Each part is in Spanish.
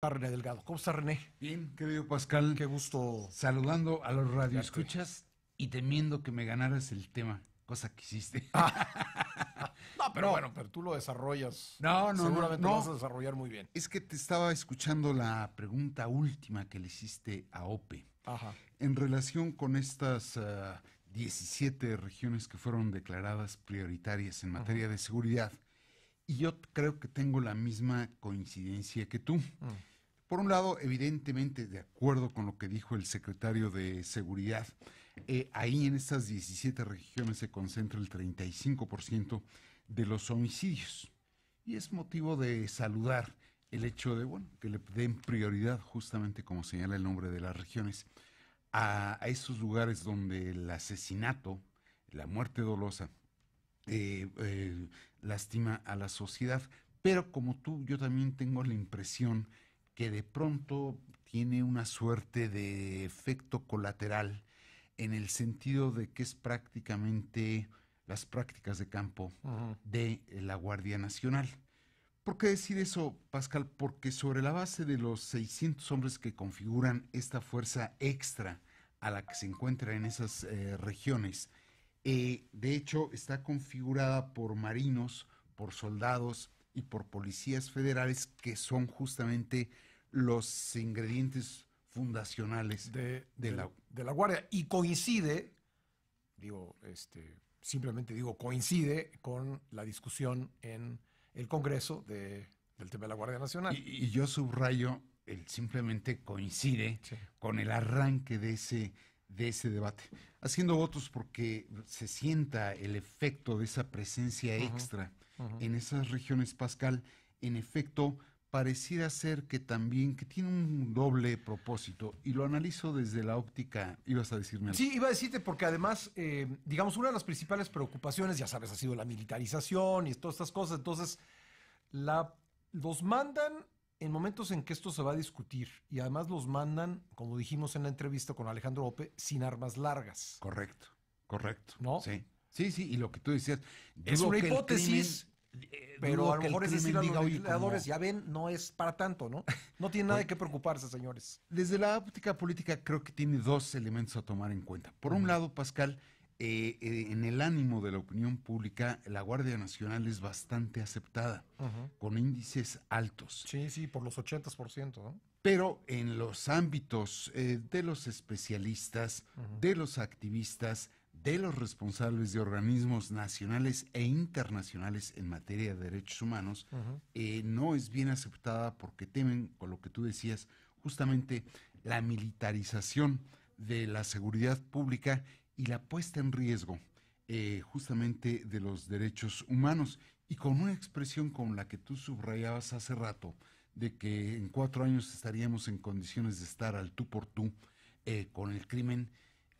René Delgado. ¿Cómo está René? Bien, querido Pascal. Qué gusto. Saludando a los radioescuchas y temiendo que me ganaras el tema, cosa que hiciste. Ah. no, pero bueno, pero tú lo desarrollas. No, no, Seguramente lo vas a desarrollar muy bien. Es que te estaba escuchando la pregunta última que le hiciste a OPE. Ajá. En relación con estas 17 ah, regiones que fueron declaradas prioritarias en materia de seguridad y yo creo que tengo la misma coincidencia que tú. Mm. Por un lado, evidentemente, de acuerdo con lo que dijo el secretario de Seguridad, eh, ahí en estas 17 regiones se concentra el 35% de los homicidios. Y es motivo de saludar el hecho de, bueno, que le den prioridad, justamente como señala el nombre de las regiones, a, esos lugares donde el asesinato, la muerte dolosa, eh, eh, lastima a la sociedad. Pero como tú, yo también tengo la impresión que de pronto tiene una suerte de efecto colateral en el sentido de que es prácticamente las prácticas de campo de la Guardia Nacional. ¿Por qué decir eso, Pascal? Porque sobre la base de los 600 hombres que configuran esta fuerza extra a la que se encuentra en esas eh, regiones, eh, de hecho, está configurada por marinos, por soldados y por policías federales, que son justamente los ingredientes fundacionales de, la, Guardia. Y coincide, digo, este, simplemente digo, coincide con la discusión en el Congreso del tema de la Guardia Nacional. Y, yo subrayo, el simplemente coincide con el arranque de ese de ese debate, haciendo votos porque se sienta el efecto de esa presencia extra en esas regiones, Pascal, en efecto, pareciera ser que también, que tiene un doble propósito, y lo analizo desde la óptica, ibas a decirme algo. Sí, iba a decirte porque además, eh, digamos, una de las principales preocupaciones, ya sabes, ha sido la militarización y todas estas cosas, entonces, la, los mandan en momentos en que esto se va a discutir, y además los mandan, como dijimos en la entrevista con Alejandro Ope, sin armas largas. Correcto, correcto. ¿No? Sí, sí, sí, y lo que tú decías. Es una hipótesis, eh, pero a lo mejor es decir los legisladores, ya ven, no es para tanto, ¿no? No tiene nada de qué preocuparse, señores. Desde la óptica política creo que tiene dos elementos a tomar en cuenta. Por un lado, Pascal, eh, eh, en el ánimo de la opinión pública, la Guardia Nacional es bastante aceptada, con índices altos. Sí, sí, por los 80%, Pero en los ámbitos eh, de los especialistas, de los activistas, de los responsables de organismos nacionales e internacionales en materia de derechos humanos, no es bien aceptada porque temen, con lo que tú decías, justamente la militarización de la seguridad pública y la puesta en riesgo eh, justamente de los derechos humanos y con una expresión con la que tú subrayabas hace rato, de que en cuatro años estaríamos en condiciones de estar al tú por tú eh, con el crimen,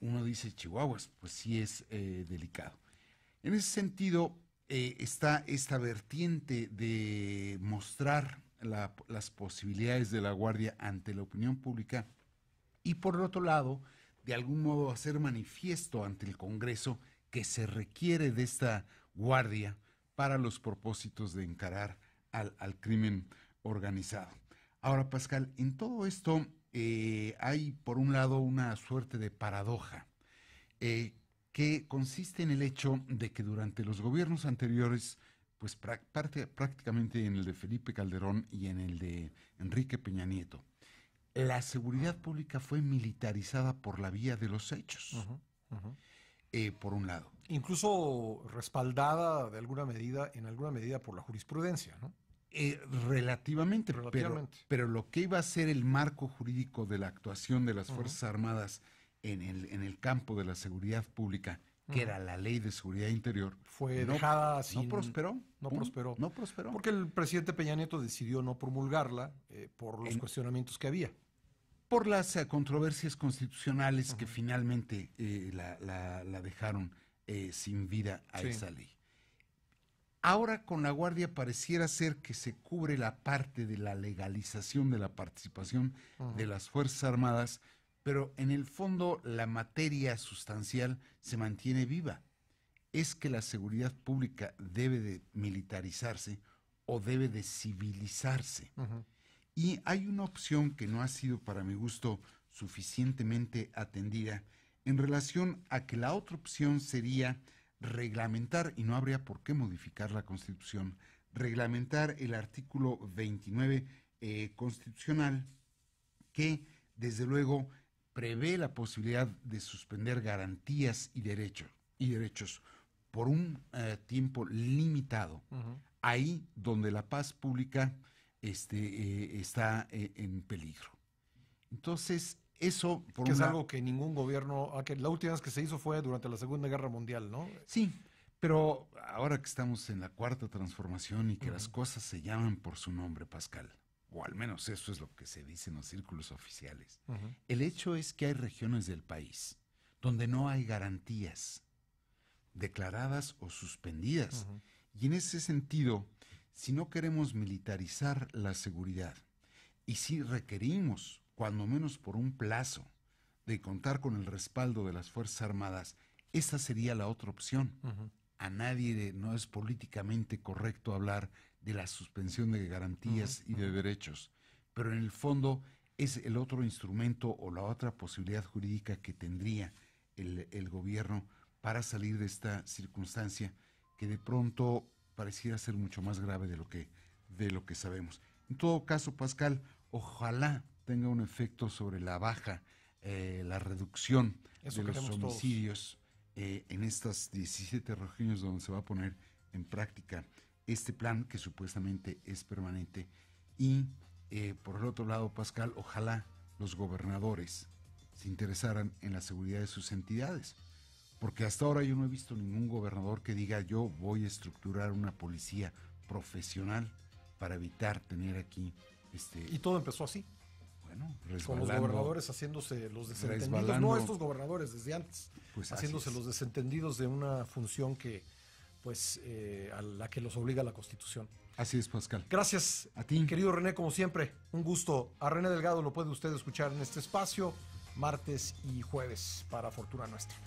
uno dice Chihuahuas, pues sí es eh, delicado. En ese sentido está esta vertiente de mostrar las posibilidades de la Guardia ante la opinión pública y por el otro lado de algún modo hacer manifiesto ante el Congreso que se requiere de esta guardia para los propósitos de encarar al, crimen organizado. Ahora, Pascal, en todo esto eh, hay, por un lado, una suerte de paradoja eh, que consiste en el hecho de que durante los gobiernos anteriores, pues prácticamente en el de Felipe Calderón y en el de Enrique Peña Nieto, la seguridad pública fue militarizada por la vía de los hechos, eh, por un lado. Incluso respaldada de alguna medida, en alguna medida por la jurisprudencia, ¿no? Eh, relativamente, Pero, lo que iba a ser el marco jurídico de la actuación de las Fuerzas Armadas en el, campo de la seguridad pública, que era la ley de seguridad interior, fue dejada sin, no prosperó, no prosperó, no prosperó, porque el presidente Peña Nieto decidió no promulgarla eh, por los cuestionamientos que había por las eh, controversias constitucionales que finalmente eh, la, dejaron eh, sin vida a esa ley. Ahora con la Guardia pareciera ser que se cubre la parte de la legalización de la participación de las Fuerzas Armadas, pero en el fondo la materia sustancial se mantiene viva. Es que la seguridad pública debe de militarizarse o debe de civilizarse. Y hay una opción que no ha sido para mi gusto suficientemente atendida en relación a que la otra opción sería reglamentar, y no habría por qué modificar la Constitución, reglamentar el artículo 29 eh, constitucional que, desde luego, prevé la posibilidad de suspender garantías y, derechos y derechos por un eh, tiempo limitado, ahí donde la paz pública este, eh, está eh, en peligro. Entonces, eso que es algo que ningún gobierno, ah, la última vez que se hizo fue durante la Segunda Guerra Mundial, ¿no? Sí, pero ahora que estamos en la cuarta transformación y que las cosas se llaman por su nombre, Pascal, o al menos eso es lo que se dice en los círculos oficiales, el hecho es que hay regiones del país donde no hay garantías declaradas o suspendidas. Y en ese sentido, si no queremos militarizar la seguridad y si requerimos, cuando menos por un plazo, de contar con el respaldo de las Fuerzas Armadas, esa sería la otra opción. A nadie no es políticamente correcto hablar de la suspensión de garantías y de derechos, pero en el fondo es el otro instrumento o la otra posibilidad jurídica que tendría el gobierno para salir de esta circunstancia que de pronto pareciera ser mucho más grave de lo que, de lo que sabemos. En todo caso, Pascal, ojalá tenga un efecto sobre la baja, eh, la reducción de los homicidios eh, en estas 17 regiones donde se va a poner en práctica este plan que supuestamente es permanente. Y eh, por el otro lado, Pascal, ojalá los gobernadores se interesaran en la seguridad de sus entidades. Porque hasta ahora yo no he visto ningún gobernador que diga yo voy a estructurar una policía profesional para evitar tener aquí este. Y todo empezó así. Bueno, Con los gobernadores haciéndose los desentendidos, no estos gobernadores desde antes, pues, haciéndose los desentendidos de una función que, pues, eh, a la que los obliga la Constitución. Así es, Pascal. Gracias a ti. Querido René, como siempre, un gusto. A René Delgado lo puede usted escuchar en este espacio martes y jueves para Fortuna Nuestra.